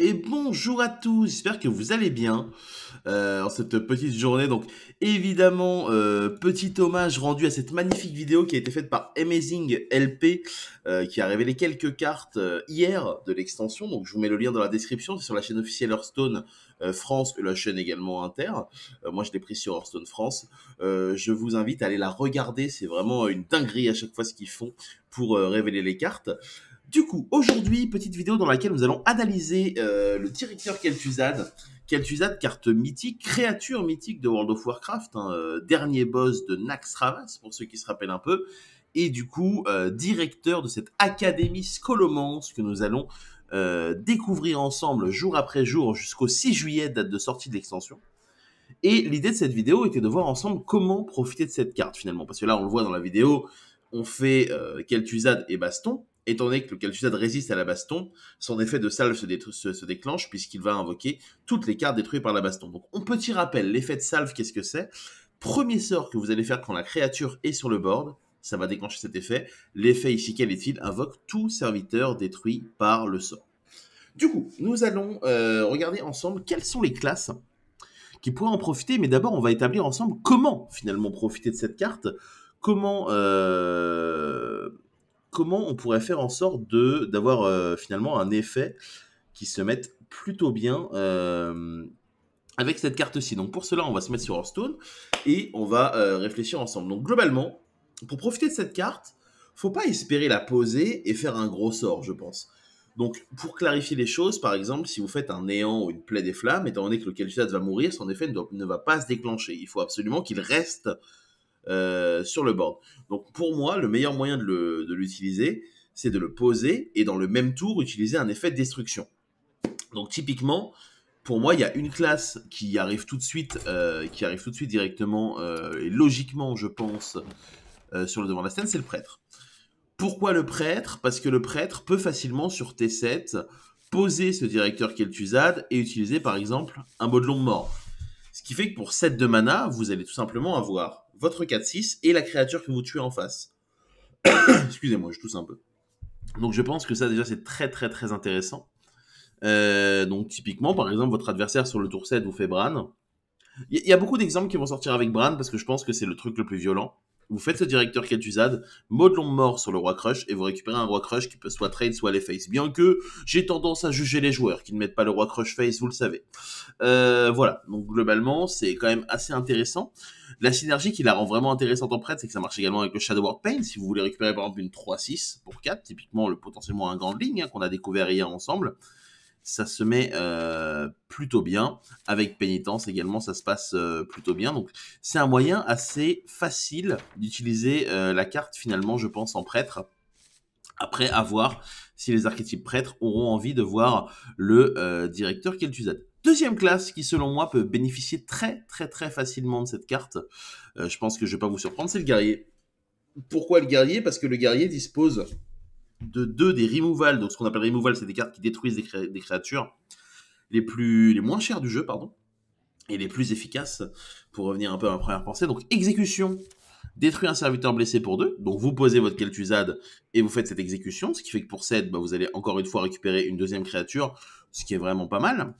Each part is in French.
et bonjour à tous, j'espère que vous allez bien euh, en cette petite journée. Donc évidemment, euh, petit hommage rendu à cette magnifique vidéo qui a été faite par Amazing LP, euh, qui a révélé quelques cartes euh, hier de l'extension. Donc je vous mets le lien dans la description, c'est sur la chaîne officielle Hearthstone France et la chaîne également Inter. moi je l'ai pris sur Hearthstone France. je vous invite à aller la regarder, c'est vraiment une dinguerie à chaque fois ce qu'ils font pour révéler les cartes. Du coup, aujourd'hui, petite vidéo dans laquelle nous allons analyser euh, le directeur Kel'Thuzad. Kel'Thuzad, carte mythique, créature mythique de World of Warcraft, hein, euh, dernier boss de Naxxramas, pour ceux qui se rappellent un peu, et du coup, euh, directeur de cette académie Scolomance que nous allons découvrir ensemble jour après jour jusqu'au 6 juillet, date de sortie de l'extension. Et l'idée de cette vidéo était de voir ensemble comment profiter de cette carte finalement, parce que là, on le voit dans la vidéo, on fait Kel'Thuzad et Baston, étant donné que le Calcutad résiste à la baston, son effet de salve se, déclenche puisqu'il va invoquer toutes les cartes détruites par la baston. Donc, on petit rappel, l'effet de salve, qu'est-ce que c'est Premier sort que vous allez faire quand la créature est sur le board, ça va déclencher cet effet. L'effet ici, quel est-il Invoque tout serviteur détruit par le sort. Du coup, nous allons euh, regarder ensemble quelles sont les classes qui pourraient en profiter, mais d'abord on va établir ensemble comment finalement profiter de cette carte, comment euh, comment on pourrait faire en sorte de d'avoir euh, finalement un effet qui se mette plutôt bien euh, avec cette carte-ci. Donc pour cela, on va se mettre sur Hearthstone et on va euh, réfléchir ensemble. Donc globalement, pour profiter de cette carte, faut pas espérer la poser et faire un gros sort, je pense. Donc pour clarifier les choses, par exemple, si vous faites un néant ou une plaie des flammes, étant donné que le Calutat va mourir, son effet ne va pas se déclencher. Il faut absolument qu'il reste euh, sur le board. Donc pour moi, le meilleur moyen de l'utiliser, c'est de le poser et dans le même tour utiliser un effet de destruction. Donc typiquement, pour moi, il y a une classe qui arrive tout de suite, euh, qui arrive tout de suite directement euh, et logiquement, je pense, sur le devant de la scène, c'est le prêtre. Pourquoi le prêtre Parce que le prêtre peut facilement sur T7 poser ce directeur qu'elle et utiliser par exemple un de mort qui fait que pour 7 de mana, vous allez tout simplement avoir votre 4-6 et la créature que vous tuez en face. Excusez-moi, je tousse un peu. Donc je pense que ça déjà c'est très très très intéressant. Euh, donc typiquement, par exemple, votre adversaire sur le tour 7 vous fait Bran. Il y, a beaucoup d'exemples qui vont sortir avec Bran parce que je pense que c'est le truc le plus violent. Vous faites ce directeur du mode long mort sur le roi crush et vous récupérez un roi crush qui peut soit trade soit les face. Bien que j'ai tendance à juger les joueurs qui ne mettent pas le roi crush face, vous le savez. Euh, voilà, donc globalement c'est quand même assez intéressant. La synergie qui la rend vraiment intéressante en prête, c'est que ça marche également avec le Shadow War Pain. Si vous voulez récupérer par exemple une 3-6 pour 4, typiquement le potentiellement un grand ligne hein, qu'on a découvert hier ensemble ça se met euh, plutôt bien. Avec pénitence également, ça se passe euh, plutôt bien. Donc c'est un moyen assez facile d'utiliser euh, la carte finalement, je pense, en prêtre. Après, avoir si les archétypes prêtres auront envie de voir le directeur qu'ils utilisent. Deuxième classe qui, selon moi, peut bénéficier très très très facilement de cette carte. je pense que je ne vais pas vous surprendre, c'est le guerrier. Pourquoi le guerrier Parce que le guerrier dispose de deux des removals. Donc, ce qu'on appelle removal, c'est des cartes qui détruisent des, créatures les, plus, les moins chères du jeu, pardon, et les plus efficaces, pour revenir un peu à ma première pensée. Donc, exécution, détruit un serviteur blessé pour deux. Donc, vous posez votre Kel'Thuzad et vous faites cette exécution, ce qui fait que pour cette, bah, vous allez encore une fois récupérer une deuxième créature, ce qui est vraiment pas mal.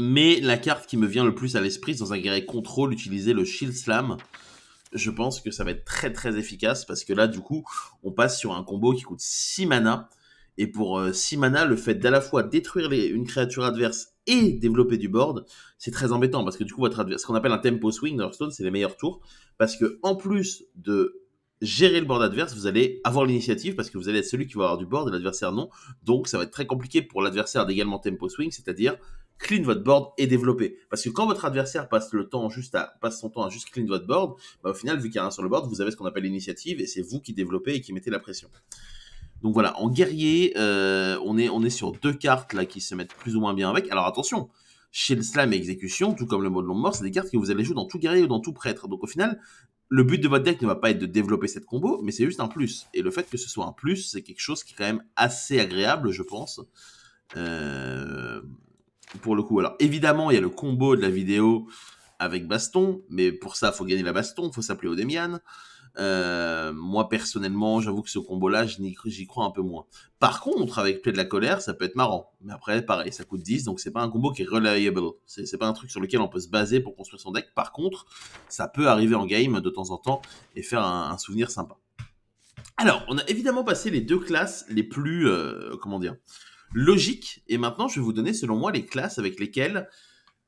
Mais la carte qui me vient le plus à l'esprit, dans un guerrier contrôle, utiliser le Shield Slam je pense que ça va être très très efficace parce que là, du coup, on passe sur un combo qui coûte 6 mana. Et pour 6 euh, mana, le fait d'à la fois détruire une créature adverse et développer du board, c'est très embêtant parce que du coup, votre ce qu'on appelle un tempo swing dans Hearthstone, c'est les meilleurs tours parce que en plus de gérer le board adverse, vous allez avoir l'initiative parce que vous allez être celui qui va avoir du board et l'adversaire non. Donc ça va être très compliqué pour l'adversaire d'également tempo swing, c'est-à-dire clean votre board et développer. Parce que quand votre adversaire passe le temps juste à, passe son temps à juste clean votre board, bah, au final, vu qu'il y a un sur le board, vous avez ce qu'on appelle l'initiative et c'est vous qui développez et qui mettez la pression. Donc voilà, en guerrier, euh, on, est, on est sur deux cartes là qui se mettent plus ou moins bien avec. Alors attention, chez le slam et exécution, tout comme le mode long mort, c'est des cartes que vous allez jouer dans tout guerrier ou dans tout prêtre. Donc au final, le but de votre deck ne va pas être de développer cette combo, mais c'est juste un plus. Et le fait que ce soit un plus, c'est quelque chose qui est quand même assez agréable, je pense. Euh pour le coup. Alors évidemment, il y a le combo de la vidéo avec baston, mais pour ça, faut gagner la baston, faut s'appeler Odemian. Euh, moi personnellement, j'avoue que ce combo-là, j'y crois un peu moins. Par contre, avec Play de la colère, ça peut être marrant. Mais après, pareil, ça coûte 10, donc c'est pas un combo qui est reliable. C'est pas un truc sur lequel on peut se baser pour construire son deck. Par contre, ça peut arriver en game de temps en temps et faire un, souvenir sympa. Alors, on a évidemment passé les deux classes les plus, euh, comment dire, logique. Et maintenant, je vais vous donner, selon moi, les classes avec lesquelles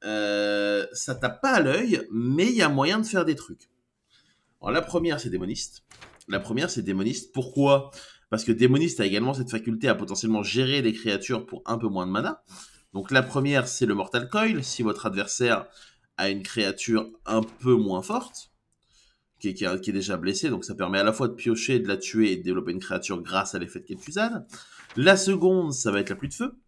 euh, ça tape pas à l'œil, mais il y a moyen de faire des trucs. Alors, la première, c'est démoniste. La première, c'est démoniste. Pourquoi Parce que démoniste a également cette faculté à potentiellement gérer des créatures pour un peu moins de mana. Donc, la première, c'est le Mortal Coil. Si votre adversaire a une créature un peu moins forte, qui est, déjà blessée, donc ça permet à la fois de piocher, de la tuer et de développer une créature grâce à l'effet de Keptuzan. La seconde, ça va être la pluie de feu.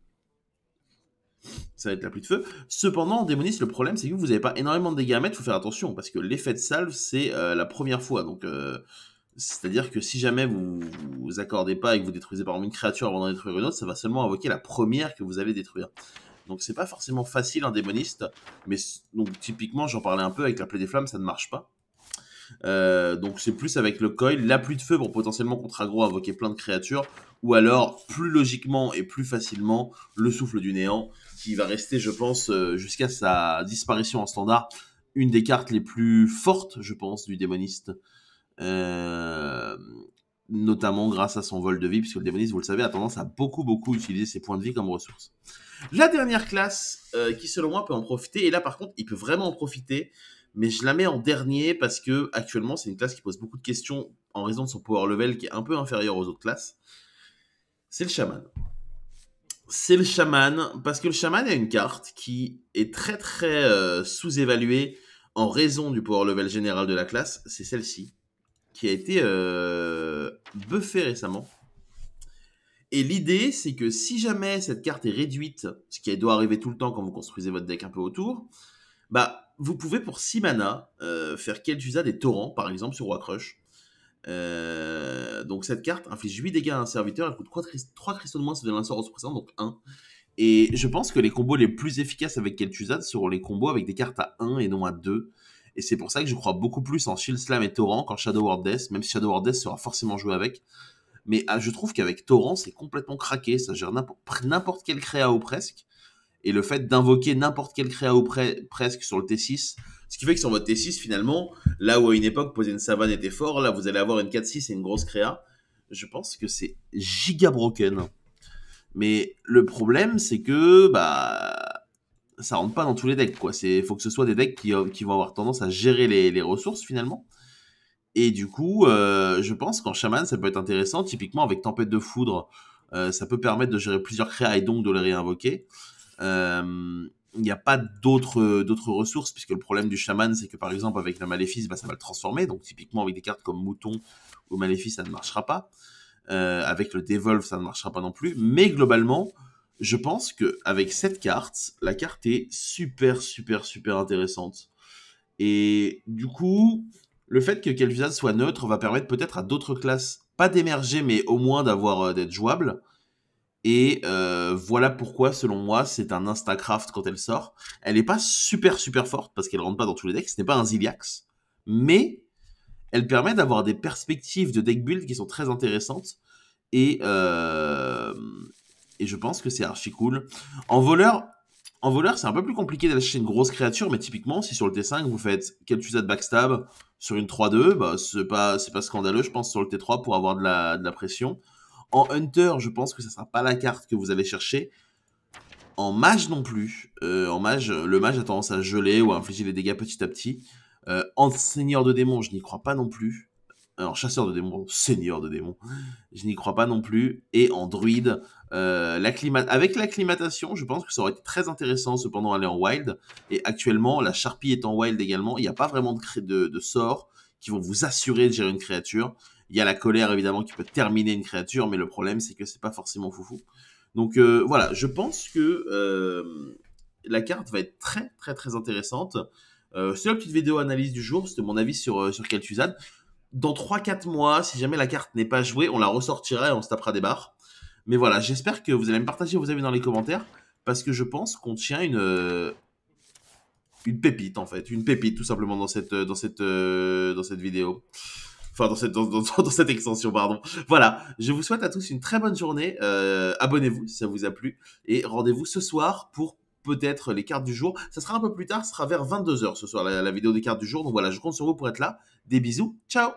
Ça va être la pluie de feu. Cependant, en démoniste, le problème, c'est que vous n'avez pas énormément de dégâts à mettre, il faut faire attention, parce que l'effet de salve, c'est euh, la première fois. Donc, euh, c'est-à-dire que si jamais vous vous accordez pas et que vous détruisez par exemple une créature avant d'en détruire une autre, ça va seulement invoquer la première que vous allez détruire. Donc c'est pas forcément facile en démoniste, mais donc typiquement j'en parlais un peu avec la plaie des flammes, ça ne marche pas. Euh, donc c'est plus avec le coil, la pluie de feu pour potentiellement contre aggro invoquer plein de créatures, ou alors plus logiquement et plus facilement le souffle du néant, qui va rester, je pense, euh, jusqu'à sa disparition en standard, une des cartes les plus fortes, je pense, du démoniste. Euh, notamment grâce à son vol de vie, puisque le démoniste, vous le savez, a tendance à beaucoup, beaucoup utiliser ses points de vie comme ressource. La dernière classe qui, selon moi, peut en profiter, et là, par contre, il peut vraiment en profiter, mais je la mets en dernier parce que actuellement c'est une classe qui pose beaucoup de questions en raison de son power level qui est un peu inférieur aux autres classes. C'est le chaman. C'est le chaman parce que le chaman a une carte qui est très très euh, sous-évaluée en raison du power level général de la classe. C'est celle-ci qui a été euh, buffée récemment. Et l'idée, c'est que si jamais cette carte est réduite, ce qui doit arriver tout le temps quand vous construisez votre deck un peu autour, bah vous pouvez pour 6 mana euh, faire Kel'Thuzad des torrents, par exemple sur Roi Crush. Euh, donc cette carte inflige 8 dégâts à un serviteur, elle coûte 3, cristaux de moins ça devient l'instant un donc 1. Et je pense que les combos les plus efficaces avec Kel'Thuzad seront les combos avec des cartes à 1 et non à 2. Et c'est pour ça que je crois beaucoup plus en Shield Slam et Torrent qu'en Shadow World Death, même si Shadow World Death sera forcément joué avec. Mais ah, je trouve qu'avec Torrent, c'est complètement craqué, ça gère n'importe quel créa ou presque et le fait d'invoquer n'importe quel créa auprès presque sur le T6. Ce qui fait que sur votre T6, finalement, là où à une époque poser une savane était fort, là vous allez avoir une 4-6 et une grosse créa. Je pense que c'est giga broken. Mais le problème, c'est que bah ça rentre pas dans tous les decks. quoi. C'est faut que ce soit des decks qui, euh, vont avoir tendance à gérer les, ressources finalement. Et du coup, euh, je pense qu'en Shaman, ça peut être intéressant. Typiquement, avec tempête de foudre, euh, ça peut permettre de gérer plusieurs créas et donc de les réinvoquer. Euh, il n'y a pas euh, d'autres ressources puisque le problème du chaman c'est que par exemple avec le maléfice bah, ça va le transformer donc typiquement avec des cartes comme mouton ou maléfice ça ne marchera pas euh, avec le devolve ça ne marchera pas non plus mais globalement je pense que avec cette carte la carte est super super super intéressante et du coup le fait que Kel'Thuzad soit neutre va permettre peut-être à d'autres classes pas d'émerger mais au moins d'avoir d'être jouable et euh, voilà pourquoi, selon moi, c'est un Instacraft quand elle sort. Elle n'est pas super super forte parce qu'elle rentre pas dans tous les decks. Ce n'est pas un Ziliax, mais elle permet d'avoir des perspectives de deck build qui sont très intéressantes. Et, euh, je pense que c'est archi cool. En voleur, en voleur, c'est un peu plus compliqué d'acheter une grosse créature, mais typiquement, si sur le T5, vous faites chose de backstab sur une 3-2, bah, c'est pas, scandaleux, je pense, sur le T3 pour avoir de la pression. En Hunter, je pense que ça sera pas la carte que vous allez chercher. En mage non plus. Euh, en mage, euh, le mage a tendance à geler ou à infliger les dégâts petit à petit. Euh, en seigneur de démon, je n'y crois pas non plus. En chasseur de démons, seigneur de démons, je n'y crois pas non plus. Et en druide, avec l'acclimatation, je pense que ça aurait été très intéressant cependant aller en wild. Et actuellement, la charpie est en wild également. Il n'y a pas vraiment de, de, de sorts qui vont vous assurer de gérer une créature. Il y a la colère évidemment qui peut terminer une créature, mais le problème c'est que c'est pas forcément foufou. Donc euh, voilà, je pense que euh, la carte va être très très très intéressante. Euh, c'est la petite vidéo analyse du jour, c'est mon avis sur, sur Dans 3-4 mois, si jamais la carte n'est pas jouée, on la ressortira et on se tapera des barres. Mais voilà, j'espère que vous allez me partager vos avis dans les commentaires, parce que je pense qu'on tient une, une pépite en fait, une pépite tout simplement dans cette, dans cette, dans cette vidéo enfin dans cette, dans, dans, dans, cette extension, pardon. Voilà, je vous souhaite à tous une très bonne journée. Euh, abonnez-vous si ça vous a plu et rendez-vous ce soir pour peut-être les cartes du jour. Ça sera un peu plus tard, ce sera vers 22h ce soir la, la vidéo des cartes du jour. Donc voilà, je compte sur vous pour être là. Des bisous, ciao